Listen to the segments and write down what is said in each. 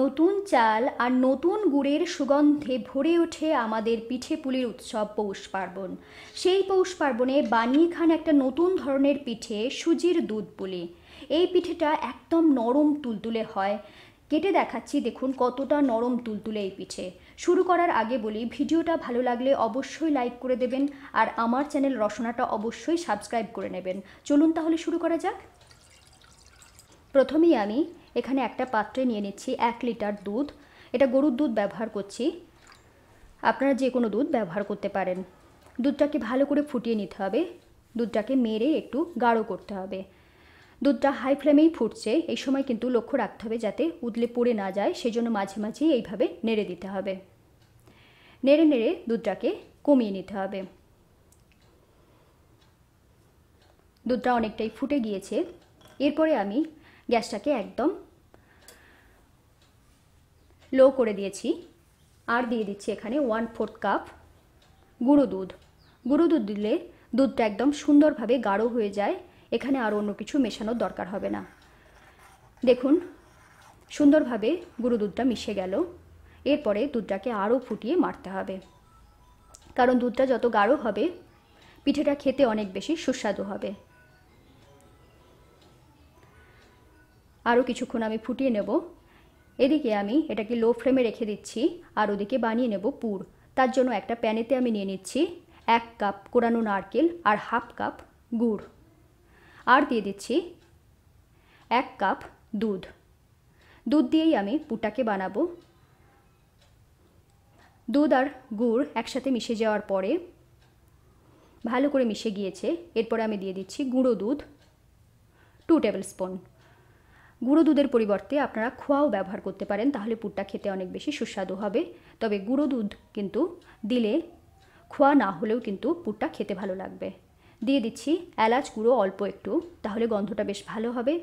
নতুন চাল আর নতুন গুড়ের সুগন্ধে ভরে ওঠে আমাদের পিঠে পুলির উৎসব পৌষ পার্বণ সেই পৌষ পার্বণে বানিয়ে খান একটা নতুন ধরনের পিঠে সুজির দুধ পুলি এই পিঠেটা একদম নরম তুলতুলে হয় কেটে দেখাচ্ছি দেখুন কতটা নরম তুলতুলে এই পিঠে শুরু করার আগে বলি ভিডিওটা ভালো লাগলে অবশ্যই লাইক করে দেবেন আর আমার চ্যানেল রসনাটা অবশ্যই সাবস্ক্রাইব করে নেবেন চলুন তাহলে শুরু করা যাক প্রথমেই আমি এখানে একটা পাত্রে নিয়ে নিচ্ছি এক লিটার দুধ এটা গরুর দুধ ব্যবহার করছি আপনারা যে কোনো দুধ ব্যবহার করতে পারেন দুধটাকে ভালো করে ফুটিয়ে নিতে হবে দুধটাকে মেরে একটু গাঢ় করতে হবে দুধটা হাই ফ্লেমেই ফুটছে এই সময় কিন্তু লক্ষ্য রাখতে হবে যাতে উদলে পড়ে না যায় সেজন্য মাঝে মাঝেই এইভাবে নেড়ে দিতে হবে নেড়ে নেড়ে দুধটাকে কমিয়ে নিতে হবে দুধটা অনেকটাই ফুটে গিয়েছে এরপরে আমি গ্যাসটাকে একদম লো করে দিয়েছি আর দিয়ে দিচ্ছি এখানে ওয়ান ফোর্থ কাপ গুঁড়ো দুধ গুঁড়ো দুধ দিলে দুধটা একদম সুন্দরভাবে গাঢ় হয়ে যায় এখানে আর অন্য কিছু মেশানোর দরকার হবে না দেখুন সুন্দরভাবে গুঁড়ো দুধটা মিশে গেল এরপরে দুধটাকে আরও ফুটিয়ে মারতে হবে কারণ দুধটা যত গাঢ় হবে পিঠেটা খেতে অনেক বেশি সুস্বাদু হবে আরও কিছুক্ষণ আমি ফুটিয়ে নেব এদিকে আমি এটাকে লো ফ্লেমে রেখে দিচ্ছি আর ওদিকে বানিয়ে নেব পুর তার জন্য একটা প্যানেতে আমি নিয়ে নিচ্ছি এক কাপ কোরানো নারকেল আর হাফ কাপ গুড় আর দিয়ে দিচ্ছি এক কাপ দুধ দুধ দিয়েই আমি পুরটাকে বানাবো দুধ আর গুড় একসাথে মিশে যাওয়ার পরে ভালো করে মিশে গিয়েছে এরপরে আমি দিয়ে দিচ্ছি গুঁড়ো দুধ টু টেবিল স্পুন গুঁড়ো দুধের পরিবর্তে আপনারা খোয়াও ব্যবহার করতে পারেন তাহলে পুরটা খেতে অনেক বেশি সুস্বাদু হবে তবে গুঁড়ো দুধ কিন্তু দিলে খোয়া না হলেও কিন্তু পুরটা খেতে ভালো লাগবে দিয়ে দিচ্ছি এলাচ গুঁড়ো অল্প একটু তাহলে গন্ধটা বেশ ভালো হবে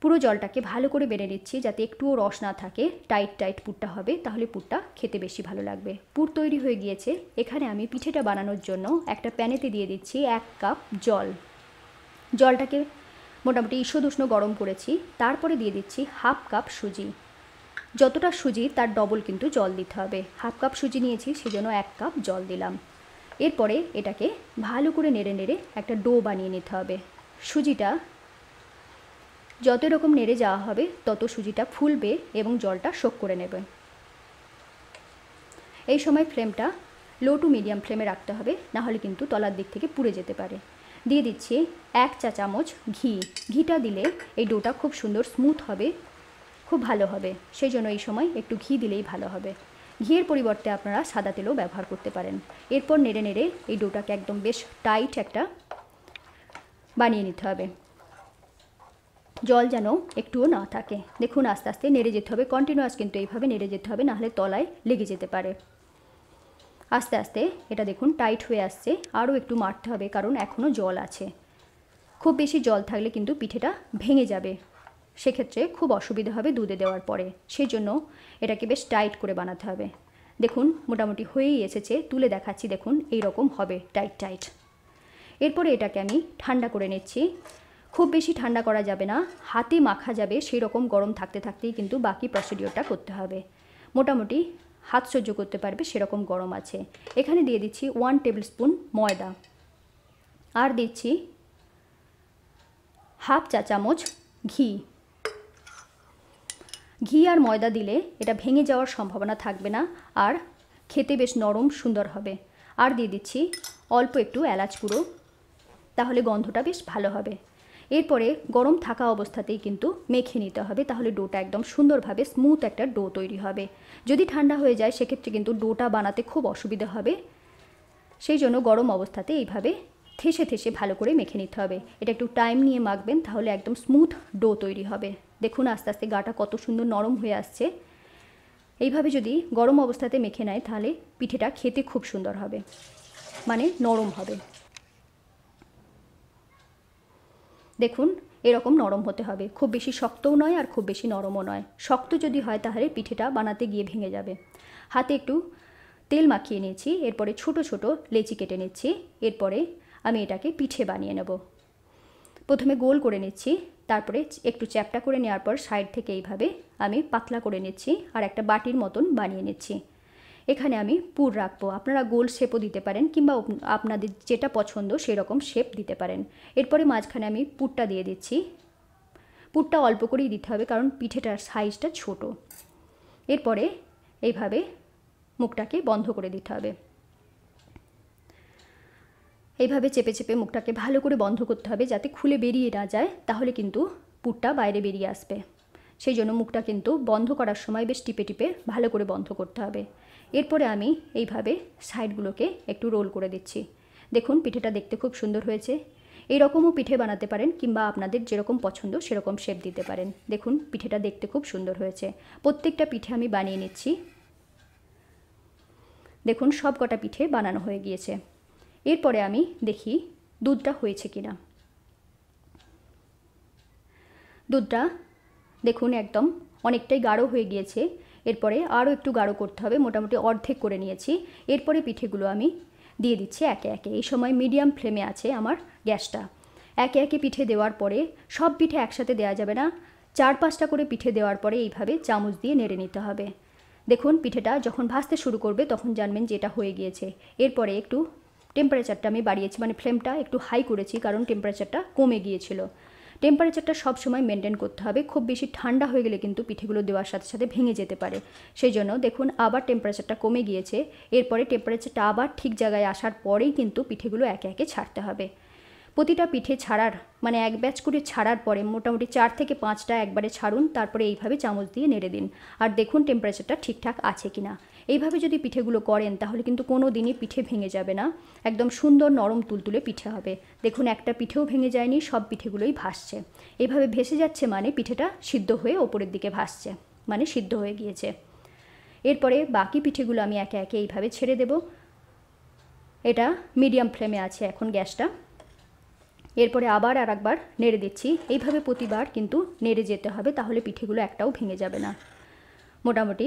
পুরো জলটাকে ভালো করে বেড়ে নিচ্ছি যাতে একটুও রস না থাকে টাইট টাইট পুরটা হবে তাহলে পুরটা খেতে বেশি ভালো লাগবে পুর তৈরি হয়ে গিয়েছে এখানে আমি পিঠেটা বানানোর জন্য একটা প্যানেতে দিয়ে দিচ্ছি এক কাপ জল জলটাকে মোটামুটি উষ্ণ গরম করেছি তারপরে দিয়ে দিচ্ছি হাফ কাপ সুজি যতটা সুজি তার ডবল কিন্তু জল দিতে হবে হাফ কাপ সুজি নিয়েছি সেজন্য এক কাপ জল দিলাম এরপরে এটাকে ভালো করে নেড়ে নেড়ে একটা ডো বানিয়ে নিতে হবে সুজিটা যত রকম নেড়ে যাওয়া হবে তত সুজিটা ফুলবে এবং জলটা শোক করে নেবে এই সময় ফ্লেমটা লো টু মিডিয়াম ফ্লেমে রাখতে হবে নাহলে কিন্তু তলার দিক থেকে পুড়ে যেতে পারে দিয়ে দিচ্ছি এক চা চামচ ঘি ঘিটা দিলে এই ডোটা খুব সুন্দর স্মুথ হবে খুব ভালো হবে সেই জন্য এই সময় একটু ঘি দিলেই ভালো হবে ঘিয়ের পরিবর্তে আপনারা সাদা তেলও ব্যবহার করতে পারেন এরপর নেড়ে নেড়ে এই ডোটাকে একদম বেশ টাইট একটা বানিয়ে নিতে হবে জল যেন একটুও না থাকে দেখুন আস্তে আস্তে নেড়ে যেতে হবে কন্টিনিউয়াস কিন্তু এইভাবে নেড়ে যেতে হবে নাহলে তলায় লেগে যেতে পারে আস্তে আস্তে এটা দেখুন টাইট হয়ে আসছে আরও একটু মারতে হবে কারণ এখনও জল আছে খুব বেশি জল থাকলে কিন্তু পিঠেটা ভেঙে যাবে সেক্ষেত্রে খুব অসুবিধা হবে দুধে দেওয়ার পরে সেই জন্য এটাকে বেশ টাইট করে বানাতে হবে দেখুন মোটামুটি হয়েই এসেছে তুলে দেখাচ্ছি দেখুন এই রকম হবে টাইট টাইট এরপরে এটাকে আমি ঠান্ডা করে নিচ্ছি খুব বেশি ঠান্ডা করা যাবে না হাতে মাখা যাবে সেই রকম গরম থাকতে থাকতেই কিন্তু বাকি প্রসিডিওরটা করতে হবে মোটামুটি হাত সহ্য করতে পারবে সেরকম গরম আছে এখানে দিয়ে দিচ্ছি ওয়ান টেবিল স্পুন ময়দা আর দিচ্ছি হাফ চা চামচ ঘি ঘি আর ময়দা দিলে এটা ভেঙে যাওয়ার সম্ভাবনা থাকবে না আর খেতে বেশ নরম সুন্দর হবে আর দিয়ে দিচ্ছি অল্প একটু এলাচ গুঁড়ো তাহলে গন্ধটা বেশ ভালো হবে এরপরে গরম থাকা অবস্থাতেই কিন্তু মেখে নিতে হবে তাহলে ডোটা একদম সুন্দরভাবে স্মুথ একটা ডো তৈরি হবে যদি ঠান্ডা হয়ে যায় সেক্ষেত্রে কিন্তু ডোটা বানাতে খুব অসুবিধা হবে সেই জন্য গরম অবস্থাতে এইভাবে থেসে থেসে ভালো করে মেখে নিতে হবে এটা একটু টাইম নিয়ে মাখবেন তাহলে একদম স্মুথ ডো তৈরি হবে দেখুন আস্তে আস্তে গাটা কত সুন্দর নরম হয়ে আসছে এইভাবে যদি গরম অবস্থাতে মেখে নেয় তাহলে পিঠেটা খেতে খুব সুন্দর হবে মানে নরম হবে দেখুন এরকম নরম হতে হবে খুব বেশি শক্তও নয় আর খুব বেশি নরমও নয় শক্ত যদি হয় তাহলে পিঠেটা বানাতে গিয়ে ভেঙে যাবে হাতে একটু তেল মাখিয়ে নিয়েছি এরপরে ছোট ছোট লেচি কেটে নিচ্ছি এরপরে আমি এটাকে পিঠে বানিয়ে নেব প্রথমে গোল করে নিচ্ছি তারপরে একটু চ্যাপটা করে নেওয়ার পর সাইড থেকে এইভাবে আমি পাতলা করে নিচ্ছি আর একটা বাটির মতন বানিয়ে নিচ্ছি এখানে আমি পুর রাখবো আপনারা গোল শেপও দিতে পারেন কিংবা আপনাদের যেটা পছন্দ সেরকম শেপ দিতে পারেন এরপরে মাঝখানে আমি পুরটা দিয়ে দিচ্ছি পুরটা অল্প করেই দিতে হবে কারণ পিঠেটার সাইজটা ছোট এরপরে এইভাবে মুখটাকে বন্ধ করে দিতে হবে এইভাবে চেপে চেপে মুখটাকে ভালো করে বন্ধ করতে হবে যাতে খুলে বেরিয়ে না যায় তাহলে কিন্তু পুরটা বাইরে বেরিয়ে আসবে সেই জন্য মুখটা কিন্তু বন্ধ করার সময় বেশ টিপে টিপে ভালো করে বন্ধ করতে হবে এরপরে আমি এইভাবে সাইডগুলোকে একটু রোল করে দিচ্ছি দেখুন পিঠেটা দেখতে খুব সুন্দর হয়েছে রকমও পিঠে বানাতে পারেন কিংবা আপনাদের যেরকম পছন্দ সেরকম শেপ দিতে পারেন দেখুন পিঠেটা দেখতে খুব সুন্দর হয়েছে প্রত্যেকটা পিঠে আমি বানিয়ে নিচ্ছি দেখুন সব কটা পিঠে বানানো হয়ে গিয়েছে এরপরে আমি দেখি দুধটা হয়েছে কি না দুধটা দেখুন একদম অনেকটাই গাঢ় হয়ে গিয়েছে এরপরে আরও একটু গাঢ় করতে হবে মোটামুটি অর্ধেক করে নিয়েছি এরপরে পিঠেগুলো আমি দিয়ে দিচ্ছি একে একে এই সময় মিডিয়াম ফ্লেমে আছে আমার গ্যাসটা একে একে পিঠে দেওয়ার পরে সব পিঠে একসাথে দেওয়া যাবে না চার পাঁচটা করে পিঠে দেওয়ার পরে এইভাবে চামচ দিয়ে নেড়ে নিতে হবে দেখুন পিঠেটা যখন ভাজতে শুরু করবে তখন জানবেন যে এটা হয়ে গিয়েছে এরপরে একটু টেম্পারেচারটা আমি বাড়িয়েছি মানে ফ্লেমটা একটু হাই করেছি কারণ টেম্পারেচারটা কমে গিয়েছিল টেম্পারেচারটা সবসময় মেনটেন করতে হবে খুব বেশি ঠান্ডা হয়ে গেলে কিন্তু পিঠেগুলো দেওয়ার সাথে সাথে ভেঙে যেতে পারে সেই জন্য দেখুন আবার টেম্পারেচারটা কমে গিয়েছে এরপরে টেম্পারেচারটা আবার ঠিক জায়গায় আসার পরেই কিন্তু পিঠেগুলো একে একে ছাড়তে হবে প্রতিটা পিঠে ছাড়ার মানে এক ব্যাচ করে ছাড়ার পরে মোটামুটি চার থেকে পাঁচটা একবারে ছাড়ুন তারপরে এইভাবে চামচ দিয়ে নেড়ে দিন আর দেখুন টেম্পারেচারটা ঠিকঠাক আছে কি না এইভাবে যদি পিঠেগুলো করেন তাহলে কিন্তু কোনো দিনই পিঠে ভেঙে যাবে না একদম সুন্দর নরম তুলতুলে পিঠে হবে দেখুন একটা পিঠেও ভেঙে যায়নি সব পিঠেগুলোই ভাসছে এইভাবে ভেসে যাচ্ছে মানে পিঠেটা সিদ্ধ হয়ে ওপরের দিকে ভাসছে মানে সিদ্ধ হয়ে গিয়েছে এরপরে বাকি পিঠেগুলো আমি একে একে এইভাবে ছেড়ে দেব এটা মিডিয়াম ফ্লেমে আছে এখন গ্যাসটা এরপরে আবার আর একবার নেড়ে দিচ্ছি এইভাবে প্রতিবার কিন্তু নেড়ে যেতে হবে তাহলে পিঠেগুলো একটাও ভেঙে যাবে না মোটামুটি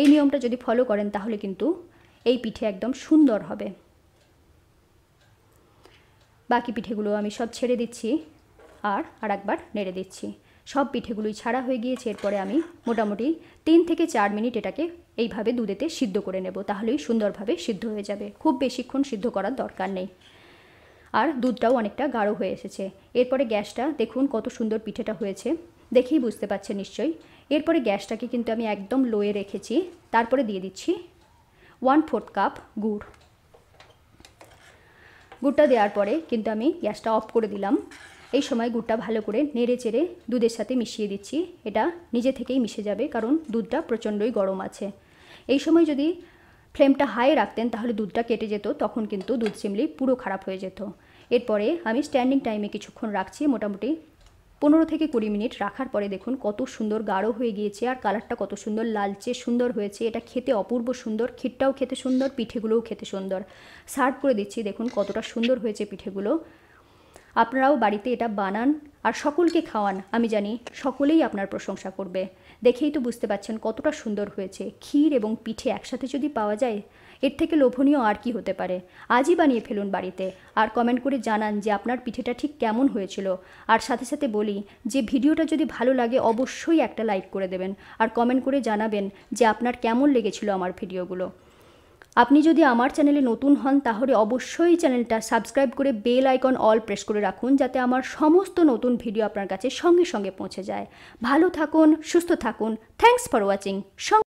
এই নিয়মটা যদি ফলো করেন তাহলে কিন্তু এই পিঠে একদম সুন্দর হবে বাকি পিঠেগুলো আমি সব ছেড়ে দিচ্ছি আর আর একবার নেড়ে দিচ্ছি সব পিঠেগুলোই ছাড়া হয়ে গিয়েছে এরপরে আমি মোটামুটি তিন থেকে চার মিনিট এটাকে এইভাবে দুধেতে সিদ্ধ করে নেব তাহলেই সুন্দরভাবে সিদ্ধ হয়ে যাবে খুব বেশিক্ষণ সিদ্ধ করার দরকার নেই আর দুধটাও অনেকটা গাঢ় হয়ে এসেছে এরপরে গ্যাসটা দেখুন কত সুন্দর পিঠেটা হয়েছে দেখেই বুঝতে পারছেন নিশ্চয়ই এরপরে গ্যাসটাকে কিন্তু আমি একদম লোয়ে রেখেছি তারপরে দিয়ে দিচ্ছি ওয়ান ফোর্থ কাপ গুড় গুড়টা দেওয়ার পরে কিন্তু আমি গ্যাসটা অফ করে দিলাম এই সময় গুড়টা ভালো করে নেড়ে চেড়ে দুধের সাথে মিশিয়ে দিচ্ছি এটা নিজে থেকেই মিশে যাবে কারণ দুধটা প্রচণ্ডই গরম আছে এই সময় যদি ফ্লেমটা হাই রাখতেন তাহলে দুধটা কেটে যেত তখন কিন্তু দুধ চিমলি পুরো খারাপ হয়ে যেত এরপরে আমি স্ট্যান্ডিং টাইমে কিছুক্ষণ রাখছি মোটামুটি পনেরো থেকে কুড়ি মিনিট রাখার পরে দেখুন কত সুন্দর গাঢ় হয়ে গিয়েছে আর কালারটা কত সুন্দর লালচে সুন্দর হয়েছে এটা খেতে অপূর্ব সুন্দর ক্ষীরটাও খেতে সুন্দর পিঠেগুলোও খেতে সুন্দর সার্ভ করে দিচ্ছি দেখুন কতটা সুন্দর হয়েছে পিঠেগুলো আপনারাও বাড়িতে এটা বানান আর সকলকে খাওয়ান আমি জানি সকলেই আপনার প্রশংসা করবে দেখেই তো বুঝতে পারছেন কতটা সুন্দর হয়েছে ক্ষীর এবং পিঠে একসাথে যদি পাওয়া যায় এর থেকে লোভনীয় আর কি হতে পারে আজই বানিয়ে ফেলুন বাড়িতে আর কমেন্ট করে জানান যে আপনার পিঠেটা ঠিক কেমন হয়েছিল আর সাথে সাথে বলি যে ভিডিওটা যদি ভালো লাগে অবশ্যই একটা লাইক করে দেবেন আর কমেন্ট করে জানাবেন যে আপনার কেমন লেগেছিল আমার ভিডিওগুলো আপনি যদি আমার চ্যানেলে নতুন হন তাহলে অবশ্যই চ্যানেলটা সাবস্ক্রাইব করে বেল আইকন অল প্রেস করে রাখুন যাতে আমার সমস্ত নতুন ভিডিও আপনার কাছে সঙ্গে সঙ্গে পৌঁছে যায় ভালো থাকুন সুস্থ থাকুন থ্যাংকস ফর ওয়াচিং